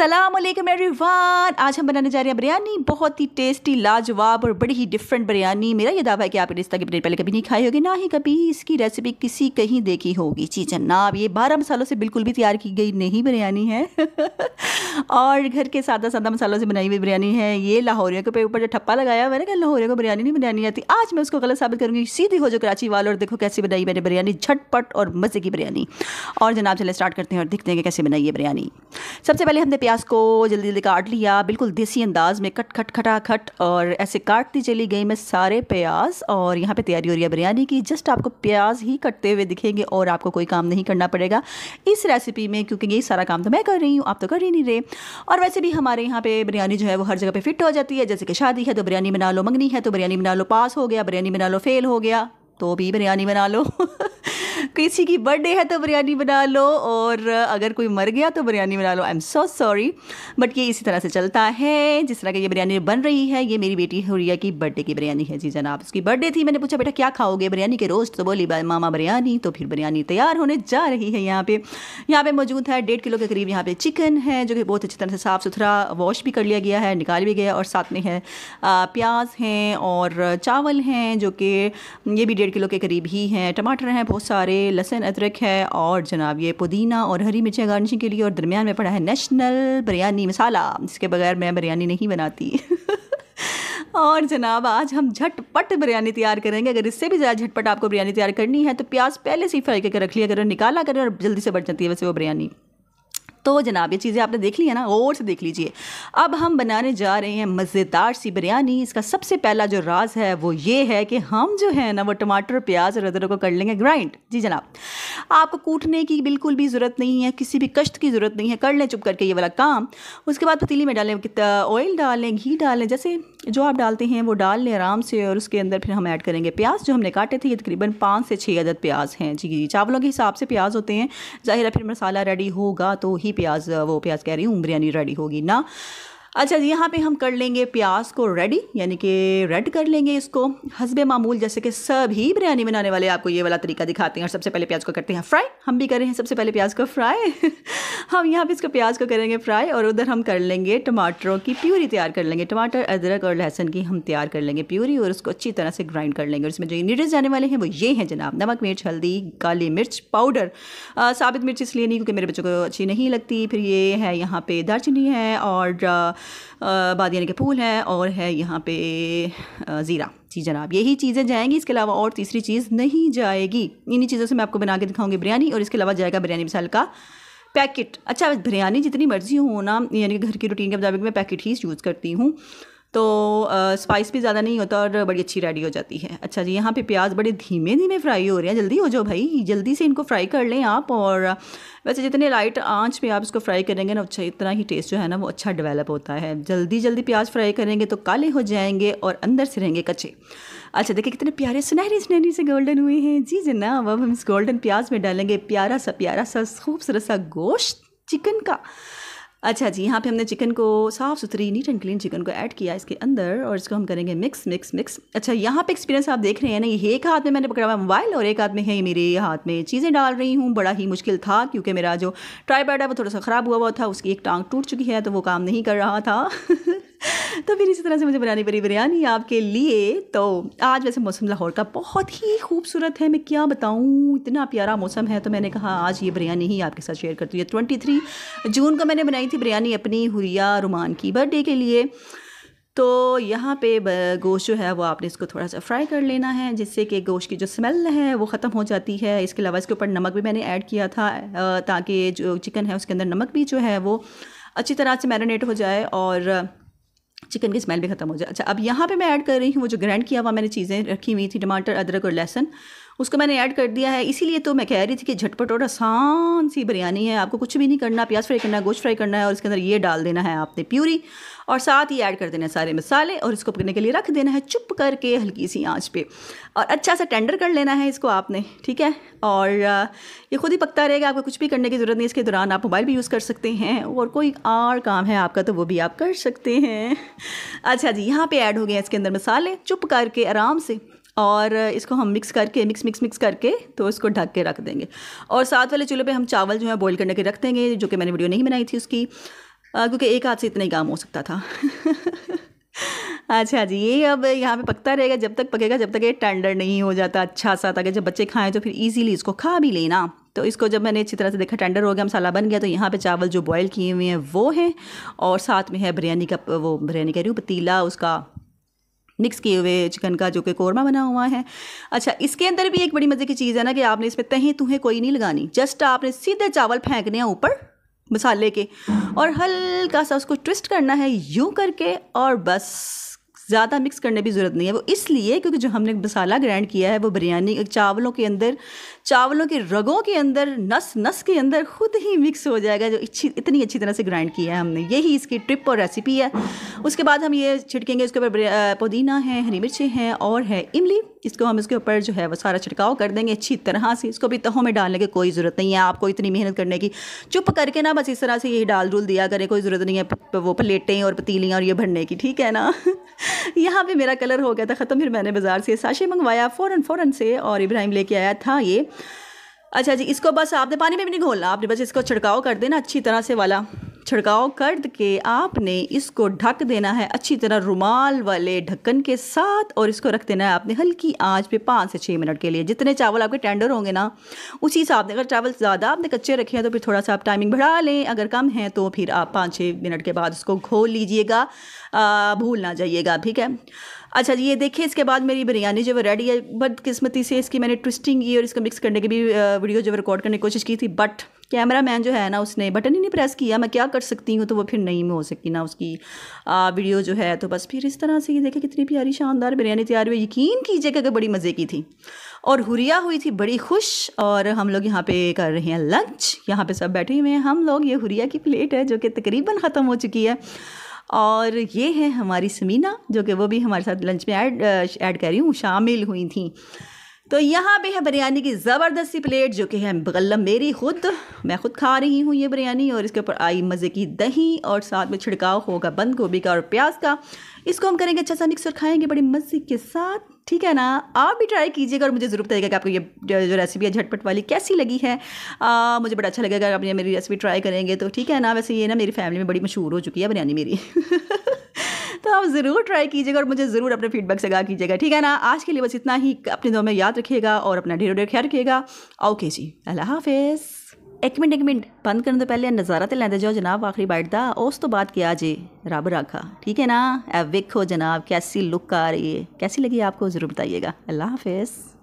Aslam everyone आज हम बनाने जा रहे हैं बिरयानी बहुत ही टेस्टी लाजवाब और बड़ी ही डिफरेंट बिरयानी मेरा ये दावा है कि आपने इस तरह की बिरयानी पहले कभी नहीं खाई होगी ना ही कभी इसकी रेसिपी किसी कहीं देखी होगी जी जनाब ये बारह मसालों से बिल्कुल भी तैयार की गई नहीं बिरयानी है और घर के सादा सादा मसालों से बनाई हुई बिरयानी है ये लाहौरियों के ऊपर जो ठप्पा लगाया हुआ है ना लाहौरियों को बिरयानी नहीं बनानी आती आज मैं उसको गलत साबित करूँगी सीधी हो जो कराची वाले और देखो कैसे बनाई मैंने बिरयानी झटपट और मज़े की बिरयानी और जनाब चले स्टार्ट करते हैं और देखते हैं कि कैसे बनाई है बिरयानी सबसे पहले हमने प्याज को जल्दी जल्दी काट लिया बिल्कुल देसी अंदाज में कट खट खटा खट और ऐसे काटती चली गई मैं सारे प्याज और यहाँ पे तैयारी हो रही है बिरयानी की जस्ट आपको प्याज ही कटते हुए दिखेंगे और आपको कोई काम नहीं करना पड़ेगा इस रेसिपी में क्योंकि यही सारा काम तो मैं कर रही हूँ आप तो कर ही नहीं रहे और वैसे भी हमारे यहाँ पर बिरयानी जो है वो हर जगह पर फिट हो जाती है जैसे कि शादी है तो बिरयानी बना लो मंगनी है तो बिरयानी बना लो पास हो गया बिरयानी बना लो फेल हो गया तो भी बिरयानी बना लो किसी की बर्थडे है तो बिरयानी बना लो और अगर कोई मर गया तो बिरयानी बना लो I am so sorry but ये इसी तरह से चलता है जिस तरह की ये बिरयानी बन रही है ये मेरी बेटी हुरिया की बर्थडे की बिरयानी है जी जनाब उसकी बर्थडे थी मैंने पूछा बेटा क्या खाओगे बिरयानी के रोस्ट तो बोली मामा बिरयानी तो फिर बिरयानी तैयार होने जा रही है यहाँ पे यहाँ पे मौजूद है डेढ़ किलो के करीब यहाँ पे चिकन है जो कि बहुत अच्छी तरह से साफ़ सुथरा वॉश भी कर लिया गया है निकाल भी गया और साथ में है प्याज हैं और चावल हैं जो कि ये भी डेढ़ किलो के करीब ही हैं टमाटर हैं बहुत सारे लहसन अदरक है और जनाब ये पुदीना और हरी मिर्चें गार्निशिंग के लिए और दरमियान में पड़ा है नेशनल बिरयानी मसाला जिसके बगैर मैं बिरयानी नहीं बनाती और जनाब आज हम झटपट बिरयानी तैयार करेंगे अगर इससे भी ज़्यादा झटपट आपको बिरयानी तैयार करनी है तो प्याज पहले से ही फ्राई करके रख लिया करो निकाला करें और जल्दी से बढ़ जाती है वैसे वो बिरयानी तो जनाब ये चीज़ें आपने देख ली है ना गौर से देख लीजिए अब हम बनाने जा रहे हैं मज़ेदार सी बिरयानी इसका सबसे पहला जो राज है वो ये है कि हम जो है ना वो टमाटर प्याज और अदरक को कर लेंगे ग्राइंड जी जनाब आपको कूटने की बिल्कुल भी ज़रूरत नहीं है किसी भी कष्ट की ज़रूरत नहीं है कर लें चुप करके ये वाला काम उसके बाद पतीली में डालें ऑयल डालें घी डालें जैसे जो आप डालते हैं वो डाल लें आराम से और उसके अंदर फिर हम ऐड करेंगे प्याज जो हमने काटे थे ये तकरीबन पाँच से छः अदद प्याज हैं जी जी चावलों के हिसाब से प्याज होते हैं ज़ाहिर है फिर मसाला रेडी होगा तो ही ही प्याज वो प्याज कह रही हूँ बिरयानी रेडी होगी ना अच्छा यहाँ पे हम कर लेंगे प्याज को रेडी यानी कि रेड कर लेंगे इसको हसबे मामूल जैसे कि सभी बिरयानी बनाने वाले आपको ये वाला तरीका दिखाते हैं और सबसे पहले प्याज को करते हैं फ्राई हम भी कर रहे हैं सबसे पहले प्याज को फ्राई हम यहाँ पे इसको प्याज को करेंगे फ्राई और उधर हम कर लेंगे टमाटरों की प्यूरी तैयार कर लेंगे टमाटर अदरक और लहसन की हम तैयार कर लेंगे प्यूरी और उसको अच्छी तरह से ग्राइंड कर लेंगे और इसमें जो इन्ग्रीडियंट्स जाने वाले हैं वो ये हैं जनाब नमक मिर्च हल्दी काली मिर्च पाउडर साबित मिर्च इसलिए नहीं क्योंकि मेरे बच्चों को अच्छी नहीं लगती फिर ये है यहाँ पर दालचीनी है और बादियाने के फूल हैं और है यहाँ पे ज़ीरा जी जनाब यही चीज़ें जाएंगी इसके अलावा और तीसरी चीज़ नहीं जाएगी इन्हीं चीज़ों से मैं आपको बना के दिखाऊंगी बिरयानी और इसके अलावा जाएगा बिरयानी मिसाल का पैकेट अच्छा बिरयानी जितनी मर्जी हो ना यानी कि घर की रूटीन के मुताबिक मैं पैकेट ही यूज़ करती हूँ तो स्पाइस भी ज़्यादा नहीं होता और बड़ी अच्छी रेडी हो जाती है अच्छा जी यहाँ पे प्याज बड़े धीमे धीमे फ्राई हो रहे हैं जल्दी हो जाओ भाई जल्दी से इनको फ्राई कर लें आप और वैसे जितने लाइट आंच पे आप इसको फ्राई करेंगे ना अच्छा इतना ही टेस्ट जो है ना वो अच्छा डेवलप होता है जल्दी जल्दी प्याज फ्राई करेंगे तो काले हो जाएंगे और अंदर से रहेंगे कच्चे अच्छा देखिए कितने प्यारे सुनहरी सुनहरी से गोल्डन हुए हैं जी जी ना अब हम इस गोल्डन प्याज में डालेंगे प्यारा सा प्यारा सा खूबसूरत सा गोश्त चिकन का अच्छा जी यहाँ पे हमने चिकन को साफ़ सुथरी नीट एंड क्लीन चिकन को ऐड किया इसके अंदर और इसको हम करेंगे मिक्स मिक्स मिक्स अच्छा यहाँ पे एक्सपीरियंस आप देख रहे हैं ना ये एक हाथ में मैंने पकड़ा हुआ मोबाइल और एक हाथ में है मेरे हाथ में चीज़ें डाल रही हूँ बड़ा ही मुश्किल था क्योंकि मेरा जो ट्राई है वो थोड़ा सा ख़राब हुआ हुआ था उसकी एक टांग टूट चुकी है तो वो काम नहीं कर रहा था तो फिर इसी तरह से मुझे बनानी पड़ी बिरयानी आपके लिए तो आज वैसे मौसम लाहौर का बहुत ही खूबसूरत है मैं क्या बताऊँ इतना प्यारा मौसम है तो मैंने कहा आज ये बिरयानी ही आपके साथ शेयर करती है ट्वेंटी थ्री जून को मैंने बनाई थी बिरयानी अपनी हुरिया रुमान की बर्थडे के लिए तो यहाँ पे गोश्त जो है वो आपने इसको थोड़ा सा फ्राई कर लेना है जिससे कि गोश्त की जो स्मेल है वो ख़त्म हो जाती है इसके अलावा इसके ऊपर नमक भी मैंने ऐड किया था ताकि जो चिकन है उसके अंदर नमक भी जो है वो अच्छी तरह से मैरिनेट हो जाए और चिकन की स्मेल भी ख़त्म हो जाए अच्छा अब यहाँ पे मैं ऐड कर रही हूँ वो जो ग्रैंड किया हुआ मैंने चीज़ें रखी हुई थी टमाटर अदरक और लहसन उसको मैंने ऐड कर दिया है इसीलिए तो मैं कह रही थी कि झटपट और आसान सी बिरयानी है आपको कुछ भी नहीं करना प्याज फ्राई करना है गोश्त फ्राई करना है और इसके अंदर ये डाल देना है आपने प्यूरी और साथ ही ऐड कर देना है सारे मसाले और इसको पकने के लिए रख देना है चुप करके हल्की सी आँच पर और अच्छा सा टेंडर कर लेना है इसको आपने ठीक है और ये खुद ही पकता रहेगा आपको कुछ भी करने की ज़रूरत नहीं इसके दौरान आप मोबाइल भी यूज़ कर सकते हैं और कोई और काम है आपका तो वो भी आप कर सकते हैं अच्छा जी यहाँ पे ऐड हो गए इसके अंदर मसाले चुप करके आराम से और इसको हम मिक्स करके मिक्स मिक्स मिक्स करके तो इसको ढक के रख देंगे और साथ वाले चूल्हे पे हम चावल जो है बॉईल करने के रख देंगे जो कि मैंने वीडियो नहीं बनाई थी उसकी क्योंकि एक हाथ से इतना ही काम हो सकता था अच्छा जी ये अब यहाँ पे पकता रहेगा जब तक पकेगा जब तक ये टेंडर नहीं हो जाता अच्छा सा ताकि जब बच्चे खाएँ तो फिर ईजिली इसको खा भी लेना तो इसको जब मैंने अच्छी तरह से देखा टेंडर हो गया मसाला बन गया तो यहाँ पे चावल जो बॉयल किए हुए हैं वो हैं और साथ में है बिरयानी का वो बिरयानी कह रही हूँ पतीला उसका मिक्स किए हुए चिकन का जो कि कौरमा बना हुआ है अच्छा इसके अंदर भी एक बड़ी मज़े की चीज़ है ना कि आपने इसमें तहें तुहें कोई नहीं लगानी जस्ट आपने सीधे चावल फेंकने हैं ऊपर मसाले के और हल्का सा उसको ट्विस्ट करना है यूँ करके और बस ज़्यादा मिक्स करने की ज़रूरत नहीं है वो इसलिए क्योंकि जो हमने मसाला ग्राइंड किया है वो बिरयानी चावलों के अंदर चावलों के रगों के अंदर नस नस के अंदर खुद ही मिक्स हो जाएगा जो अच्छी इतनी अच्छी तरह से ग्राइंड किया है हमने यही इसकी ट्रिप और रेसिपी है उसके बाद हम ये छिड़केंगे उसके ऊपर पुदीना है हरी मिर्चें हैं और है इमली इसको हम इसके ऊपर जो है वो सारा छिड़काव कर देंगे अच्छी तरह से इसको भी तहों में डालने की कोई ज़रूरत नहीं है आपको इतनी मेहनत करने की चुप करके ना बस इस तरह से यही डाल डूल दिया करें कोई ज़रूरत नहीं है वो प्लेटें और पतीलियाँ और ये भरने की ठीक है ना यहाँ पे मेरा कलर हो गया था ख़त्म फिर मैंने बाज़ार से साशे मंगवाया फ़ौरन फ़ौरन से और इब्राहिम लेके आया था ये अच्छा जी इसको बस आपने पानी में भी नहीं घोलना आपने बस इसको छिड़काव कर देना अच्छी तरह से वाला छिड़काव कर के आपने इसको ढक देना है अच्छी तरह रुमाल वाले ढक्कन के साथ और इसको रख देना है आपने हल्की आंच पे पाँच से छः मिनट के लिए जितने चावल आपके टेंडर होंगे ना उसी हिसाब से अगर चावल ज़्यादा आपने कच्चे रखे हैं तो फिर थोड़ा सा आप टाइमिंग बढ़ा लें अगर कम है तो फिर आप पाँच छः मिनट के बाद उसको घोल लीजिएगा भूल ना जाइएगा ठीक है अच्छा ये देखिए इसके बाद मेरी बिरयानी जो है रेडी है बदकिस्मती से इसकी मैंने ट्विस्टिंग की और इसको मिक्स करने की भी वीडियो जो रिकॉर्ड करने की कोशिश की थी बट कैमरा मैन जो है ना उसने बटन ही नहीं प्रेस किया मैं क्या कर सकती हूँ तो वो फिर नहीं हो सकी ना उसकी आ, वीडियो जो है तो बस फिर इस तरह से ये देखें कितनी प्यारी शानदार बिरयानी तैयार हुई यकीन कीजिएगा कि बड़ी मज़े की थी और हुरिया हुई थी बड़ी खुश और हम लोग यहाँ पे कर रहे हैं लंच यहाँ पे सब बैठे हुए हैं हम लोग ये हुरिया की प्लेट है जो कि तकरीबन ख़त्म हो चुकी है और ये हैं हमारी समीना जो कि वो भी हमारे साथ लंच में ऐड ऐड कर रही हूँ शामिल हुई थी तो यहाँ पे है बिरयानी की ज़बरदस्ती प्लेट जो कि है गल्लम मेरी खुद मैं खुद खा रही हूँ ये बिरयानी और इसके ऊपर आई मज़े की दही और साथ में छिड़काव होगा बंद गोभी का और प्याज का इसको हम करेंगे अच्छा सा मिक्स और खाएँगे बड़ी मज़े के साथ ठीक है ना आप भी ट्राई कीजिएगा और मुझे ज़रूर बताइएगा कि आपको ये जो रेसिपी है झटपट वाली कैसी लगी है आ, मुझे बड़ा अच्छा लगेगा आप ये मेरी रेसिपी ट्राई करेंगे तो ठीक है ना वैसे ये ना मेरी फैमिली में बड़ी मशहूर हो चुकी है बिरयानी मेरी तो आप ज़रूर ट्राई कीजिएगा और मुझे ज़रूर अपने फीडबैक से गा कीजिएगा ठीक है ना आज के लिए बस इतना ही अपने दो में याद रखिएगा और अपना ढेर ढेर ख्याल रखिएगा ओके जी अल्लाह हाफिज़ एक मिनट एक मिनट बंद करने से पहले नज़ारा तो लेंदे जाओ जनाब आखिरी बैठ दा उस तो बाद क्या जे रब रखा ठीक है ना ए वेखो जनाब कैसी लुक आ रही है कैसी लगी आपको ज़रूर बताइएगा अल्लाह हाफिज़